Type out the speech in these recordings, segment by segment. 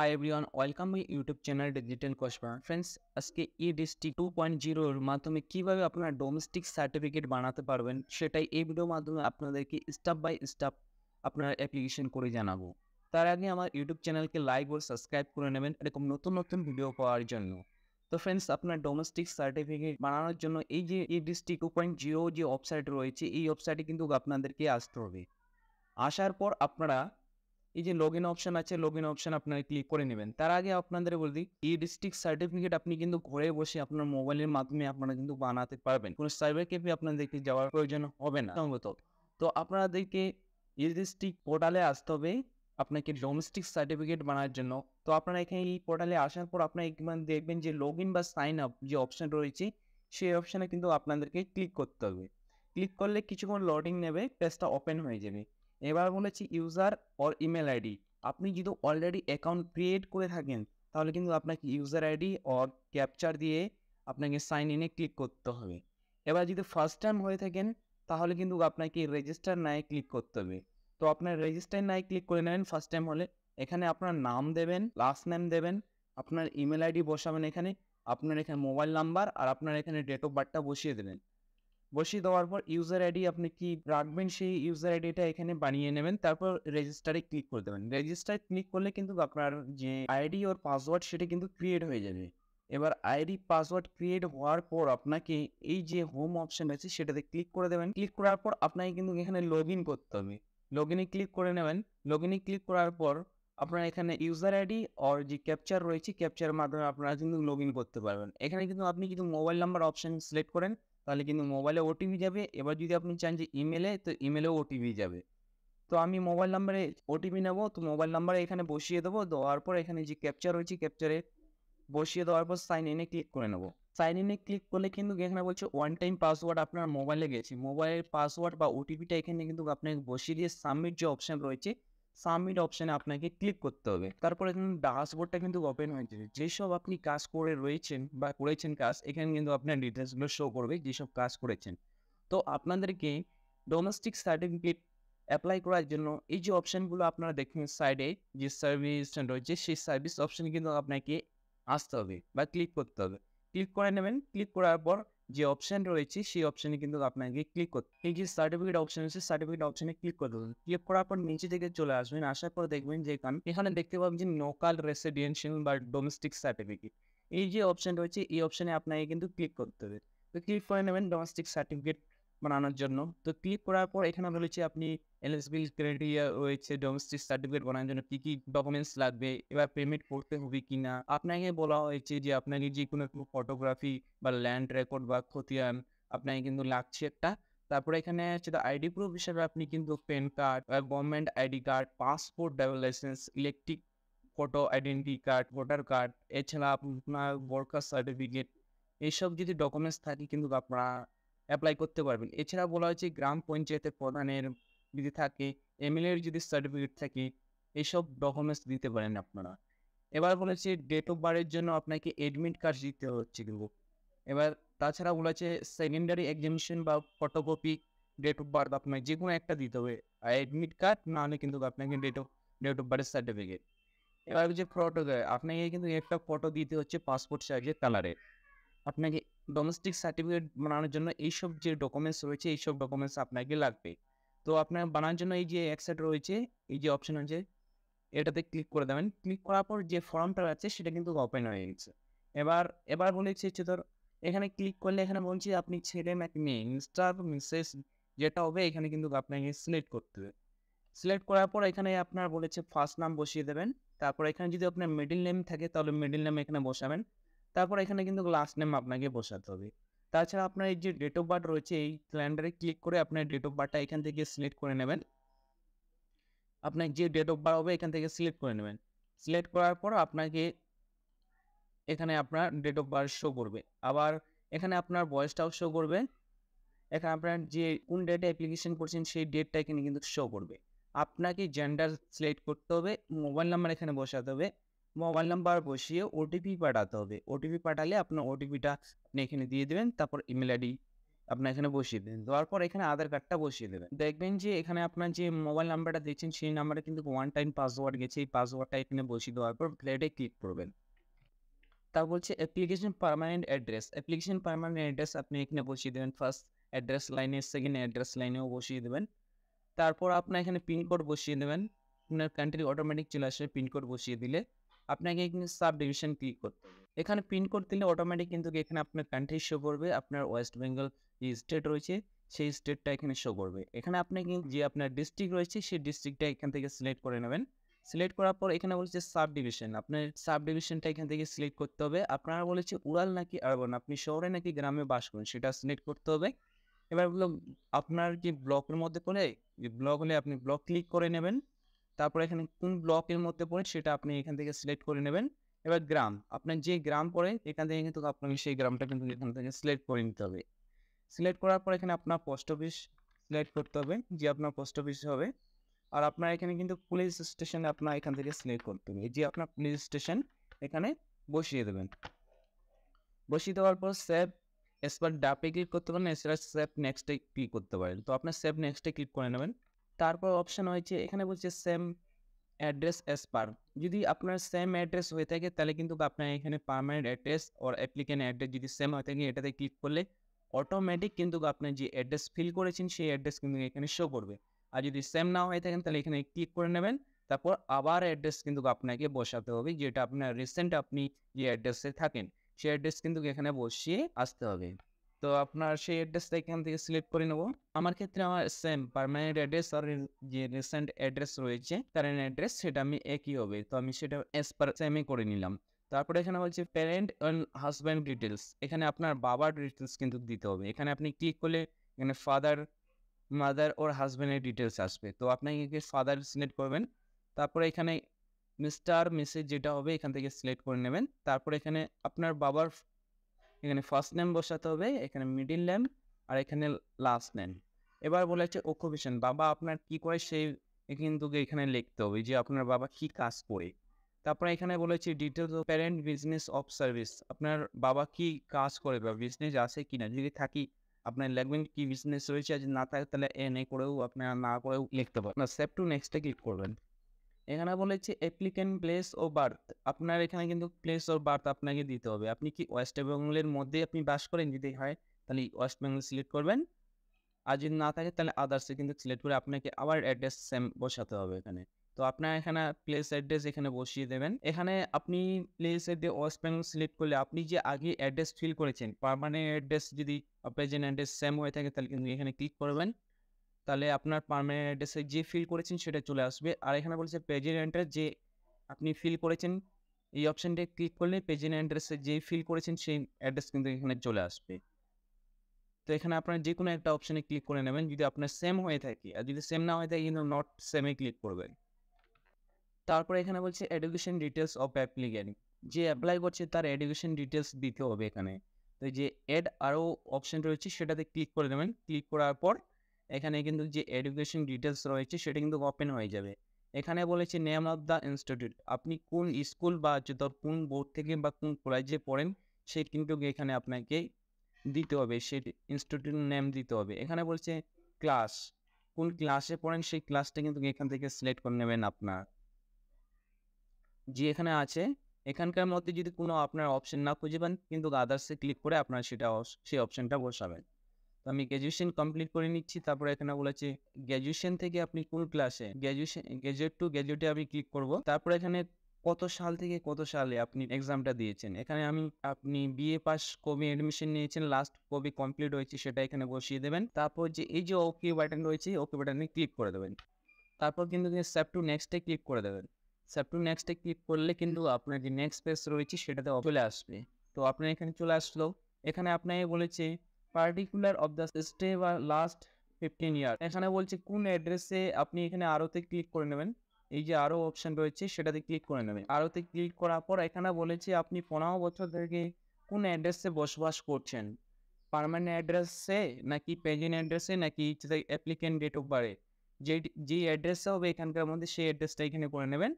high everyone welcome my YouTube channel digital কোশবার friends আজকে e district two point জিরোর মাধ্যমে কীভাবে আপনারা ডোমেস্টিক সার্টিফিকেট বানাতে পারবেন সেটাই এই ভিডিওর মাধ্যমে আপনাদেরকে স্টেপ বাই স্টেপ আপনার অ্যাপ্লিকেশন করে জানাবো তার আগে আমার ইউটিউব চ্যানেলকে লাইক ও সাবস্ক্রাইব করে নেবেন এরকম নতুন নতুন ভিডিও পাওয়ার জন্য তো ফ্রেন্ডস আপনার ডোমেস্টিক সার্টিফিকেট বানানোর জন্য এই যে e district two point zero যে ওয়েবসাইট রয়েছে এই ওয়েবসাইটে কিন্তু আপনাদেরকে আসতে হবে আসার পর আপনারা এই যে লগ ইন অপশান আছে লগ ইন অপশান আপনারা ক্লিক করে নেবেন তার আগে আপনাদের বলি এই ডিস্ট্রিক্ট সার্টিফিকেট আপনি কিন্তু ঘরে বসে আপনার মোবাইলের মাধ্যমে আপনারা কিন্তু বানাতে পারবেন কোনো সাইবার ক্যাফে আপনাদেরকে যাওয়ার প্রয়োজন হবে না সম্ভবত তো আপনাদেরকে এই ডিস্ট্রিক্ট পোর্টালে আসতে হবে আপনাকে ডোমেস্টিক সার্টিফিকেট বানার জন্য তো আপনারা এখানে এই পোর্টালে আসার পর আপনারা এখানে দেখবেন যে লগ ইন বা সাইন আপ যে অপশান রয়েছে সেই অপশানে কিন্তু আপনাদেরকে ক্লিক করতে হবে ক্লিক করলে কিছুক্ষণ লডিং নেবে পেজটা ওপেন হয়ে যাবে এবার বলেছি ইউজার অর ইমেল আইডি আপনি যদি অলরেডি অ্যাকাউন্ট ক্রিয়েট করে থাকেন তাহলে কিন্তু আপনাকে ইউজার আইডি অর ক্যাপচার দিয়ে আপনাকে সাইন ইনে ক্লিক করতে হবে এবার যদি ফার্স্ট টাইম হয়ে থাকেন তাহলে কিন্তু আপনাকে রেজিস্টার নাই ক্লিক করতে হবে তো আপনার রেজিস্টার নাই ক্লিক করে নেবেন ফার্স্ট টাইম হলে এখানে আপনার নাম দেবেন লাস্ট নেম দেবেন আপনার ইমেল আইডি বসাবেন এখানে আপনার এখানে মোবাইল নাম্বার আর আপনার এখানে ডেট অফ বার্থটা বসিয়ে দেবেন বসিয়ে দেওয়ার পর ইউজার আইডি আপনি কি রাখবেন সেই ইউজার আইডিটা এখানে বানিয়ে নেবেন তারপর রেজিস্টারে ক্লিক করে দেবেন রেজিস্টারে ক্লিক করলে কিন্তু আপনার যে আইডি ওর পাসওয়ার্ড সেটা কিন্তু ক্রিয়েট হয়ে যাবে এবার আইডি পাসওয়ার্ড ক্রিয়েট হওয়ার পর আপনাকে এই যে হোম অপশন আছে সেটাতে ক্লিক করে দেবেন ক্লিক করার পর আপনাকে কিন্তু এখানে লগ ইন করতে হবে লগ ক্লিক করে নেবেন লগ ক্লিক করার পর আপনার এখানে ইউজার আইডি আর যে ক্যাপচার রয়েছে ক্যাপচার মাধ্যমে আপনারা কিন্তু লগ ইন করতে পারবেন এখানে কিন্তু আপনি কিন্তু মোবাইল নাম্বার অপশন সিলেক্ট করেন তাহলে কিন্তু মোবাইলে ওটিপি যাবে এবার যদি আপনি চান যে ইমেলে তো ইমেলেও ওটিপি যাবে তো আমি মোবাইল নাম্বারে ওটিপি নেবো তো মোবাইল নাম্বারে এখানে বসিয়ে দেবো দেওয়ার পর এখানে যে ক্যাপচার রয়েছে ক্যাপচারে বসিয়ে দেওয়ার পর সাইন ইনে ক্লিক করে নেবো সাইন ইনে ক্লিক করলে কিন্তু এখানে বলছে ওয়ান টাইম পাসওয়ার্ড আপনার মোবাইলে গেছে মোবাইলের পাসওয়ার্ড বা ওটিপিটা এখানে কিন্তু আপনাকে বসিয়ে দিয়ে সাবমিট যে অপশান রয়েছে সাবমিট অপশানে আপনাকে ক্লিক করতে হবে তারপরে ড্যাশবোর্ডটা কিন্তু ওপেন হয়ে যাবে যেসব আপনি কাজ করে রয়েছেন বা করেছেন কাজ এখানে কিন্তু আপনার ডিটেলসগুলো শো করবে যেসব কাজ করেছেন তো আপনাদেরকে ডোমেস্টিক সার্টিফিকেট অ্যাপ্লাই করার জন্য এই যে অপশানগুলো আপনারা দেখবেন সাইডে যে সার্ভিস রয়েছে সেই সার্ভিস অপশানে কিন্তু আপনাকে আসতে হবে বা ক্লিক করতে হবে ক্লিক করে নেবেন ক্লিক করার পর যে অপশন রয়েছে সেই অপশনে কিন্তু আপনাকে ক্লিক করতে এই যে সার্টিফিকেট অপশন আছে সার্টিফিকেট অপশনে ক্লিক করে দেবেন ক্লিক করার পর নিচে থেকে চলে আসবেন আসার পর দেখবেন যে এখানে এখানে দেখতে পাবেন যে নোকাল রেসিডেন্সিয়াল বা ডোমেস্টিক সার্টিফিকেট এই যে অপশন রয়েছে এই অপশানে আপনাকে কিন্তু ক্লিক করতে হবে তো ক্লিক করে নেবেন ডোমেস্টিক সার্টিফিকেট বানানোর জন্য তো ক্লিক করার পর এখানে বলেছি আপনি এলিজিবিল ক্রাইটেরিয়া রয়েছে ডোমেস্টিক সার্টিফিকেট বানানোর জন্য কী কী ডকুমেন্টস লাগবে এবার পেমেন্ট করতে হবে কি না আপনাকে বলা হয়েছে যে আপনাকে যে কোনো ফটোগ্রাফি বা ল্যান্ড রেকর্ড বা খতিয়ান আপনাকে কিন্তু লাগছে একটা তারপরে এখানে হচ্ছে আইডি প্রুফ হিসেবে আপনি কিন্তু প্যান কার্ড বা government ID card passport driver licence electric photo identity card voter card এছাড়া আপনার ওয়ার্কার সার্টিফিকেট এইসব যদি ডকুমেন্টস থাকে কিন্তু আপনারা অ্যাপ্লাই করতে পারবেন এছাড়া বলা হয়েছে গ্রাম পঞ্চায়েতের প্রধানের যদি থাকে এমএলএর যদি সার্টিফিকেট থাকে এইসব ডকুমেন্টস দিতে পারেন আপনারা এবার বলেছে ডেট অফ বার্থের জন্য আপনাকে এডমিট কার্ড দিতে হচ্ছে কিন্তু এবার তাছাড়া বলেছে সেকেন্ডারি এক্সামিশন বা ফটোকপি ডেট অফ বার্থ আপনাকে যে কোনো একটা দিতে হবে আর অ্যাডমিট কার্ড না হলে কিন্তু আপনাকে ডেট অফ ডেট অফ বার্থের সার্টিফিকেট এবার যে দেয় আপনাকে কিন্তু একটা ফটো দিতে হচ্ছে পাসপোর্ট সাইজের কালারের আপনাকে ডোমেস্টিক সার্টিফিকেট বানানোর জন্য এইসব যে ডকুমেন্টস রয়েছে এইসব ডকুমেন্টস আপনাকে লাগবে তো আপনার বানানোর জন্য এই যে অ্যাকসেট রয়েছে এই যে অপশন আছে এটাতে ক্লিক করে দেবেন ক্লিক করার পর যে ফর্মটা আছে সেটা কিন্তু ওপেন হয়ে গেছে এবার এবার বলেছে হচ্ছে ধর এখানে ক্লিক করলে এখানে বলছি আপনি ছেলে নাকি মেয়ে মিস্টার মিসেস যেটা হবে এখানে কিন্তু আপনাকে সিলেক্ট করতে হবে সিলেক্ট করার পর এখানে আপনার বলেছে ফার্স্ট নাম বসিয়ে দেবেন তারপর এখানে যদি আপনার মিডিল নেম থাকে তাহলে মিডিল নেম এখানে বসাবেন তারপর এখানে কিন্তু লাস্ট নেম আপনাকে বসাতে হবে তাছাড়া আপনার এই যে ডেট অফ বার্থ রয়েছে এই ক্যালেন্ডারে ক্লিক করে আপনার ডেট অফ বার্থটা এখান থেকে সিলেক্ট করে নেবেন আপনার যে ডেট অফ বার্থ হবে এখান থেকে সিলেক্ট করে নেবেন সিলেক্ট করার পর আপনাকে এখানে আপনার ডেট অফ বার্থ শো করবে আবার এখানে আপনার বয়সটাও শো করবে এখানে আপনার যে কোন ডেটে অ্যাপ্লিকেশন করছেন সেই ডেটটা এখানে কিন্তু শো করবে আপনাকে জেন্ডার সিলেক্ট করতে হবে মোবাইল নাম্বার এখানে বসাতে হবে মোবাইল নাম্বার বসিয়ে ওটিপি পাঠাতে হবে ওটিপি পাঠালে আপনার ওটিপিটা আপনি এখানে দিয়ে দেবেন তারপর ইমেল আইডি আপনার এখানে বসিয়ে দেবেন দেওয়ার পর এখানে আধার কার্ডটা বসিয়ে দেবেন দেখবেন যে এখানে আপনার যে মোবাইল নাম্বারটা দেখছেন সেই নাম্বারে কিন্তু ওয়ান টাইম পাসওয়ার্ড গেছে এই পাসওয়ার্ডটা এখানে বসিয়ে দেওয়ার পর ফ্ল্যাটে ক্লিক করবেন তার বলছে application permanent address application permanent address আপনি এখানে বসিয়ে দেবেন ফার্স্ট অ্যাড্রেস লাইনে সেকেন্ড অ্যাড্রেস লাইনেও বসিয়ে দেবেন তারপর আপনার এখানে পিনকোড বসিয়ে দেবেন আপনার কান্ট্রি অটোমেটিক চলে আসবে পিনকোড বসিয়ে দিলে আপনাকে কিন্তু সাব ডিভিশন ক্লিক করতে হবে এখানে পিন কোড দিলে অটোমেটিক কিন্তু এখানে আপনার কান্ট্রি শো করবে আপনার ওয়েস্ট বেঙ্গল যে স্টেট রয়েছে সেই স্টেটটা এখানে শো করবে এখানে আপনি কিন্তু যে আপনার ডিস্ট্রিক্ট রয়েছে সেই ডিস্ট্রিক্টটা এখান থেকে সিলেক্ট করে নেবেন সিলেক্ট করার পর এখানে বলেছে সাব ডিভিশন আপনার সাব ডিভিশনটা এখান থেকে সিলেক্ট করতে হবে আপনারা বলেছে উড়াল নাকি আরবান আপনি শহরে নাকি গ্রামে বাস করেন সেটা সিলেক্ট করতে হবে এবার আপনার কি ব্লকের মধ্যে করে ব্লক হলে আপনি ব্লক ক্লিক করে নেবেন তারপর এখানে কোন ব্লকের মধ্যে পড়ে সেটা আপনি এখান থেকে সিলেক্ট করে নেবেন এবার গ্রাম আপনার যে গ্রাম পড়ে এখান থেকে কিন্তু আপনাকে সেই গ্রামটা কিন্তু এখান থেকে সিলেক্ট করে নিতে হবে সিলেক্ট করার পর এখানে আপনার পোস্ট অফিস সিলেক্ট করতে হবে যে আপনার পোস্ট অফিস হবে আর আপনার এখানে কিন্তু পুলিশ স্টেশন আপনার এখান থেকে সিলেক্ট করতে হবে যে আপনার পুলিশ স্টেশন এখানে বসিয়ে দেবেন বসিয়ে দেওয়ার পর সেভ এসপার ডাপে ক্লিক করতে পারেন এছাড়া সেভ নেক্সটে ক্লিক করতে পারেন তো আপনার সেভ নেক্সটে ক্লিক করে নেবেন তারপর অপশান হয়েছে এখানে বলছে সেম অ্যাড্রেস অ্যাস পার যদি আপনার সেম অ্যাড্রেস হয়ে থাকে তাহলে কিন্তু আপনার এখানে permanent address or applicant address যদি সেম হয়ে থাকে এটাতে ক্লিক করলে অটোমেটিক কিন্তু আপনি যে অ্যাড্রেস ফিল করেছেন সেই অ্যাড্রেস কিন্তু এখানে শো করবে আর যদি সেম না হয়ে থাকেন তাহলে এখানে ক্লিক করে নেবেন তারপর আবার অ্যাড্রেস কিন্তু আপনাকে বসাতে হবে যেটা আপনার রিসেন্ট আপনি যে অ্যাড্রেসে থাকেন সেই অ্যাড্রেস কিন্তু এখানে বসিয়ে আসতে হবে তো আপনার সেই অ্যাড্রেসটা এখান থেকে সিলেক্ট করে নেব আমার ক্ষেত্রে আমার সেম পারমানেন্ট অ্যাড্রেস আর যে রিসেন্ট অ্যাড্রেস রয়েছে কারেন্ট অ্যাড্রেস সেটা আমি একই হবে তো আমি সেটা এস পার সেমই করে নিলাম তারপরে এখানে বলছে প্যারেন্ট অ্যান্ড হাজব্যান্ড ডিটেলস এখানে আপনার বাবার ডিটেলস কিন্তু দিতে হবে এখানে আপনি ক্লিক করলে এখানে ফাদার মাদার ওর হাজব্যান্ডের ডিটেলস আসবে তো আপনাকে ফাদার সিলেক্ট করবেন তারপরে এখানে মিস্টার মিসেস যেটা হবে এখান থেকে সিলেক্ট করে নেবেন তারপরে এখানে আপনার বাবার এখানে ফার্স্ট নেম বসাতে হবে এখানে মিডিল নেম আর এখানে লাস্ট নেম এবার বলেছে অকুপেশন বাবা আপনার কি করে সেই কিন্তু এখানে লিখতে হবে যে আপনার বাবা কি কাজ করে তারপরে এখানে বলেছে details of parent business of service আপনার বাবা কি কাজ করে বা বিজনেস আছে কি না যদি থাকি আপনার লাগবেন কি বিজনেস রয়েছে যদি না থাকে তাহলে এ করেও আপনার না করেও লিখতে পারেন সেভ টু নেক্সটে ক্লিক করবেন এখানে বলেছে অ্যাপ্লিক্যান্ট প্লেস ও বার্থ আপনার এখানে কিন্তু প্লেস ও বার্থ আপনাকে দিতে হবে আপনি কি ওয়েস্ট বেঙ্গলের মধ্যে আপনি বাস করেন যদি হয় তাহলে ওয়েস্ট বেঙ্গল সিলেক্ট করবেন আর যদি না থাকে তাহলে আদার্সে কিন্তু সিলেক্ট করে আপনাকে আবার অ্যাড্রেস সেম বসাতে হবে এখানে তো আপনার এখানে প্লেস অ্যাড্রেস এখানে বসিয়ে দেবেন এখানে আপনি প্লেস দিয়ে ওয়েস্ট বেঙ্গল সিলেক্ট করলে আপনি যে আগে অ্যাড্রেস ফিল করেছেন পারমানেন্ট অ্যাড্রেস যদি প্রেজেন্ট অ্যাড্রেস সেম হয়ে থাকে তাহলে কিন্তু এখানে ক্লিক করবেন তাহলে আপনার পারমানেন্ট অ্যাড্রেসে যে ফিল করেছেন সেটা চলে আসবে আর এখানে বলছে পেজের অ্যান্ড্রেস যে আপনি ফিল করেছেন এই অপশানটা ক্লিক করলে পেজের অ্যাড্রেসে যে ফিল করেছেন সেই অ্যাড্রেস কিন্তু এখানে চলে আসবে তো এখানে আপনার যে কোনো একটা অপশানে ক্লিক করে নেবেন যদি আপনার সেম হয়ে থাকে আর যদি সেম না হয়ে থাকে কিন্তু নট সেমে ক্লিক করবেন তারপরে এখানে বলছে এডুকেশন ডিটেলস অফ অ্যাপ্লিক্যান্ট যে অ্যাপ্লাই করছে তার এডুকেশন ডিটেলস দিতে হবে এখানে তো যে অ্যাড আরও অপশান রয়েছে সেটাতে ক্লিক করে নেবেন ক্লিক করার পর এখানে কিন্তু যে এডুকেশন ডিটেলস রয়েছে সেটা কিন্তু ওপেন হয়ে যাবে এখানে বলেছে নেম অফ দ্য ইনস্টিটিউট আপনি কোন স্কুল বা ধর কোন বোর্ড থেকে বা কোন কলেজে পড়েন সে কিন্তু এখানে আপনাকে দিতে হবে সে ইনস্টিটিউট নেম দিতে হবে এখানে বলছে ক্লাস কোন ক্লাসে পড়েন সেই ক্লাসটা কিন্তু এখান থেকে সিলেক্ট করে নেবেন আপনার যে এখানে আছে এখানকার মধ্যে যদি কোনো আপনার অপশন না খুঁজে পান কিন্তু আদার্সে ক্লিক করে আপনার সেটা সেই অপশনটা বসাবেন তো আমি গ্র্যাজুয়েশন কমপ্লিট করে নিচ্ছি তারপরে এখানে বলেছে গ্র্যাজুয়েশন থেকে আপনি কোন ক্লাসে গ্র্যাজুয়েশন গ্রাজুয়েট টু গ্রাজুয়েটে আমি ক্লিক করব তারপরে এখানে কত সাল থেকে কত সালে আপনি এক্সামটা দিয়েছেন এখানে আমি আপনি বিএ পাস কবে এডমিশন নিয়েছেন লাস্ট কবে কমপ্লিট হয়েছে সেটা এখানে বসিয়ে দেবেন তারপর যে এই যে ওকে বাটন রয়েছে ওকে বাটনে ক্লিক করে দেবেন তারপর কিন্তু স্যাপ টু নেক্সটে ক্লিক করে দেবেন স্যাপ টু নেক্সটে ক্লিক করলে কিন্তু আপনার যে নেক্সট পেজ রয়েছে সেটাতে চলে আসবে তো আপনার এখানে চলে আসলো এখানে আপনাকে বলেছে পার্টিকুলার অফ দ্য স্টে বা লাস্ট ফিফটিন ইয়ার এখানে বলছে কোন অ্যাড্রেসে আপনি এখানে আরোতে ক্লিক করে নেবেন এই যে আরও অপশান রয়েছে সেটাতে ক্লিক করে নেবেন আরোতে ক্লিক করার পর এখানে বলেছে আপনি পনেরো বছর থেকে কোন অ্যাড্রেসে বসবাস করছেন পারমানেন্ট অ্যাড্রেসে নাকি পেজেন্ট অ্যাড্রেসে নাকি অ্যাপ্লিকেন্ট ডেট অফ বারে যে যে অ্যাড্রেসটা হবে এখানকার মধ্যে সেই অ্যাড্রেসটা এখানে করে নেবেন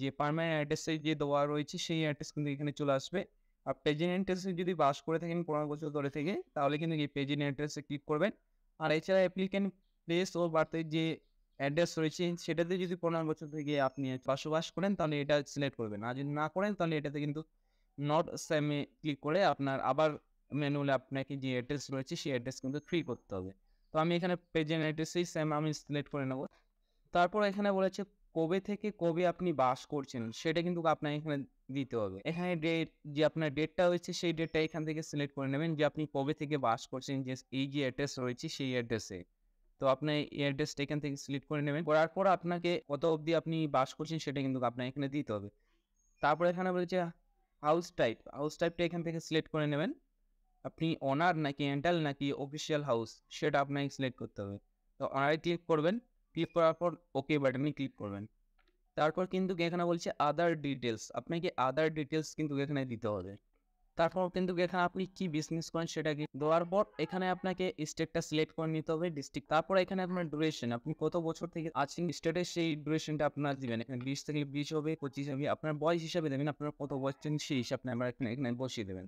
যে পারমানেন্ট অ্যাড্রেসে যে দেওয়া রয়েছে সেই অ্যাড্রেস কিন্তু এখানে চলে আসবে আর প্রেজেন্ট টেন্সে যদি বাস করে থাকেন পনেরো বছর ধরে থেকে তাহলে কিন্তু এই প্রেজেন্ট এন্ট্রেন্সে ক্লিক করবেন আর এছাড়া অ্যাপ্লিক্যান্ট প্লেস ও বার্থের যে অ্যাড্রেস রয়েছে সেটাতে যদি পনেরো বছর থেকে আপনি বসবাস করেন তাহলে এটা সিলেক্ট করবেন আর যদি না করেন তাহলে এটাতে কিন্তু নট স্যামে ক্লিক করে আপনার আবার ম্যানুয়ালি আপনাকে যে অ্যাড্রেস রয়েছে সেই অ্যাড্রেস কিন্তু ফ্রি করতে হবে তো আমি এখানে প্রেজেন্ট অ্যাড্রেসেই স্যাম আমি সিলেক্ট করে নেব তারপর এখানে বলেছে কবে থেকে কবে আপনি বাস করছেন সেটা কিন্তু আপনার এখানে দিতে হবে এখানে ডেট যে আপনার ডেটটা রয়েছে সেই ডেটটা এখান থেকে সিলেক্ট করে নেবেন যে আপনি কবে থেকে বাস করছেন যে এই যে অ্যাড্রেস রয়েছে সেই অ্যাড্রেসে তো আপনার এই অ্যাড্রেসটা এখান থেকে সিলেক্ট করে নেবেন করার পর আপনাকে কত অবধি আপনি বাস করছেন সেটা কিন্তু আপনার এখানে দিতে হবে তারপর এখানে বলেছে হাউস টাইপ হাউস টাইপটা এখান থেকে সিলেক্ট করে নেবেন আপনি অনার নাকি এন্টাল নাকি অফিসিয়াল হাউস সেটা আপনাকে সিলেক্ট করতে হবে তো অনারে ক্লিক করবেন ক্লিক করার পর ওকে বাটনে ক্লিক করবেন তারপর কিন্তু এখানে বলছে আদার ডিটেলস আপনাকে আদার ডিটেলস কিন্তু এখানে দিতে হবে তারপর কিন্তু এখানে আপনি কি বিজনেস করেন সেটাকে দেওয়ার পর এখানে আপনাকে স্টেটটা সিলেক্ট করে নিতে হবে ডিস্ট্রিক্ট তারপর এখানে আপনার ডুরেশন আপনি কত বছর থেকে আছেন স্টেটে সেই ডুরেশনটা আপনার দিবেন এখানে বিশ থেকে বিশ হবে পঁচিশ হবে আপনার বয়স হিসাবে দেবেন আপনার কত বয়স সেই হিসাবে আমরা এখানে এখানে বসিয়ে দেবেন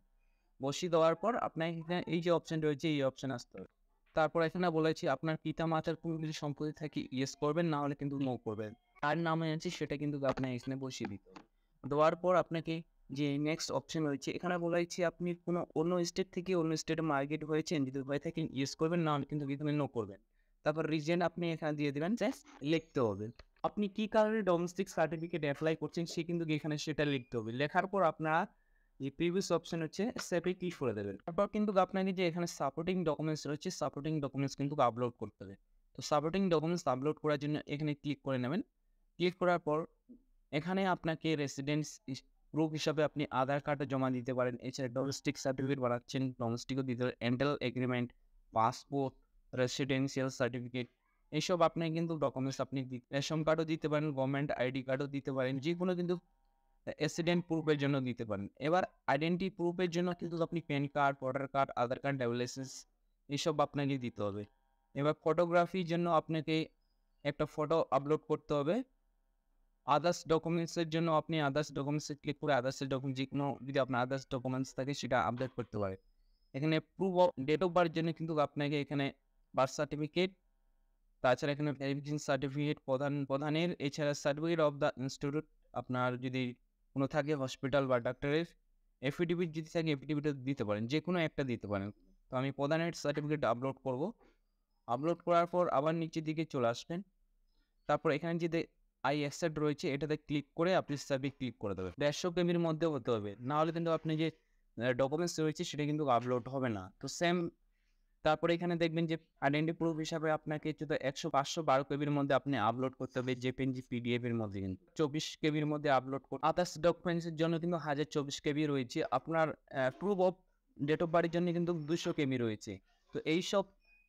বসিয়ে দেওয়ার পর আপনার এখানে এই যে অপশান রয়েছে এই অপশান আসতে হবে তারপর এখানে বলেছি আপনার পিতা মাতার পুরোপুরি সম্পত্তি থাকে ইয়েস করবেন না হলে কিন্তু নো করবেন কার নামে আছে সেটা কিন্তু আপনার এখানে বসিয়ে দিতে দেওয়ার পর আপনাকে যে নেক্সট অপশন রয়েছে এখানে বলেছি আপনি কোনো অন্য স্টেট থেকে অন্য স্টেটে মার্কেট হয়েছেন যদি হয়ে থাকেন ইয়েস করবেন না হলে কিন্তু এখানে নো করবেন তারপর রিজেন আপনি এখানে দিয়ে দেবেন জাস্ট লিখতে হবে আপনি কী কারণে ডোমেস্টিক সার্টিফিকেট অ্যাপ্লাই করছেন সে কিন্তু এখানে সেটা লিখতে হবে লেখার পর আপনারা এই প্রিভিয়াস অপশন হচ্ছে সেপে ক্লিক করে দেবেন তারপর কিন্তু আপনাকে যে এখানে সাপোর্টিং ডকুমেন্টস রয়েছে সাপোর্টিং ডকুমেন্টস কিন্তু আপলোড করতে হবে তো সাপোর্টিং ডকুমেন্টস আপলোড করার জন্য এখানে ক্লিক করে নেবেন ক্লিক করার পর এখানে আপনাকে রেসিডেন্স প্রুফ হিসাবে আপনি আধার কার্ডে জমা দিতে পারেন এছাড়া ডোমেস্টিক সার্টিফিকেট বানাচ্ছেন ডোমেস্টিকও দিতে পারেন rental agreement passport residential certificate এইসব আপনি কিন্তু ডকুমেন্টস আপনি রেশন কার্ডও দিতে পারেন গভর্নমেন্ট আইডি কার্ডও দিতে পারেন যে কোনো কিন্তু অ্যাক্সিডেন্ট প্রুফের জন্য দিতে পারেন এবার আইডেন্টি প্রুফের জন্য কিন্তু আপনি PAN card voter card Aadhaar card driving licence এসব আপনাকে দিতে হবে এবার ফটোগ্রাফির জন্য আপনাকে একটা ফটো আপলোড করতে হবে আদার্স ডকুমেন্টসের জন্য আপনি আদার্স ডকুমেন্টসে ক্লিক করে আদার্সের ডকুমেন্ট যে কোনো যদি আপনার আদার্স ডকুমেন্টস থাকে সেটা আপডেট করতে পারে এখানে proof of date of birth জন্য কিন্তু আপনাকে এখানে বার্থ সার্টিফিকেট তাছাড়া এখানে ভেরিফিকেশন সার্টিফিকেট প্রধান প্রধানের এছাড়া সার্টিফিকেট অফ দ্য ইনস্টিটিউট আপনার যদি কোনো থাকে হসপিটাল বা ডাক্তারের এফিডেভিট যদি থাকে এফিডেভিটটা দিতে পারেন যে কোনো একটা দিতে পারেন তো আমি প্রধানের সার্টিফিকেট আপলোড করব আপলোড করার পর আবার নিচের দিকে চলে আসবেন তারপর এখানে যে আই অ্যাকসেপ্ট রয়েছে এটাতে ক্লিক করে আপনি সাবমিট ক্লিক করে দেবেন দেড়শো কেমির মধ্যে হতে হবে নাহলে কিন্তু আপনি যে ডকুমেন্টস রয়েছে সেটা কিন্তু আপলোড হবে না তো সেম তারপরে এখানে দেখবেন যে আইডেন্টি প্রুফ হিসাবে আপনাকে যদি একশো পাঁচশো বারো কেবির মধ্যে আপনি আপলোড করতে হবে যে জেপিএনজি পিডিএফ এর মধ্যে কিন্তু চব্বিশ কেবির মধ্যে আপলোড করতে আদার্স ডকুমেন্টসের জন্য কিন্তু হাজার চব্বিশ কেবি রয়েছে আপনার প্রুফ অফ ডেট অফ বার্থের জন্য কিন্তু দুশো কেবি রয়েছে তো এইসব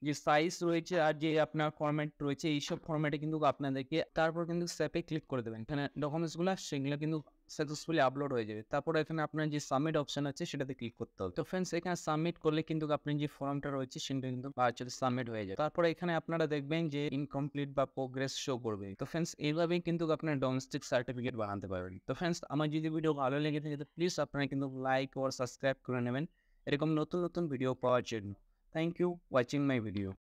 যে সাইজ রয়েছে আর যে আপনার ফরম্যাট রয়েছে এইসব ফরম্যাটে কিন্তু আপনাদেরকে তারপর কিন্তু স্যাপে ক্লিক করে দেবেন এখানে ডকুমেন্টসগুলো সেগুলো কিন্তু সাকসেসফুলি আপলোড হয়ে যাবে তারপর এখানে আপনার যে সাবমিট অপশন আছে সেটাতে ক্লিক করতে হবে তো ফ্রেন্ডস এখানে সাবমিট করলে কিন্তু আপনি যে ফর্মটা রয়েছে সেটা কিন্তু ভার্চুয়ালি সাবমিট হয়ে যাবে তারপরে এখানে আপনারা দেখবেন যে ইনকমপ্লিট বা প্রোগ্রেস শো করবে তো ফ্রেন্ডস এইভাবেই কিন্তু আপনার ডোমেস্টিক সার্টিফিকেট বানাতে পারবেন তো ফ্রেন্ডস আমার যদি ভিডিও ভালো লেগে থাকে তো প্লিজ আপনারা কিন্তু লাইক ও সাবস্ক্রাইব করে নেবেন এরকম নতুন নতুন ভিডিও পাওয়ার জন্য thank you watching my video